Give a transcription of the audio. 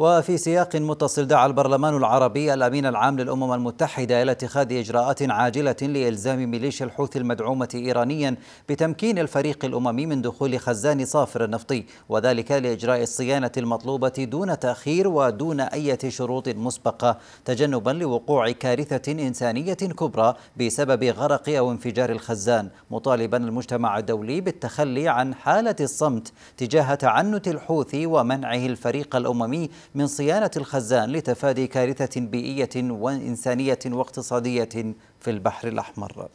وفي سياق متصل دعا البرلمان العربي الأمين العام للأمم المتحدة إلى اتخاذ إجراءات عاجلة لإلزام ميليشيا الحوثي المدعومة إيرانيا بتمكين الفريق الأممي من دخول خزان صافر النفطي وذلك لإجراء الصيانة المطلوبة دون تأخير ودون أي شروط مسبقة تجنبا لوقوع كارثة إنسانية كبرى بسبب غرق أو انفجار الخزان مطالبا المجتمع الدولي بالتخلي عن حالة الصمت تجاه تعنت الحوثي ومنعه الفريق الأممي من صيانة الخزان لتفادي كارثة بيئية وإنسانية واقتصادية في البحر الأحمر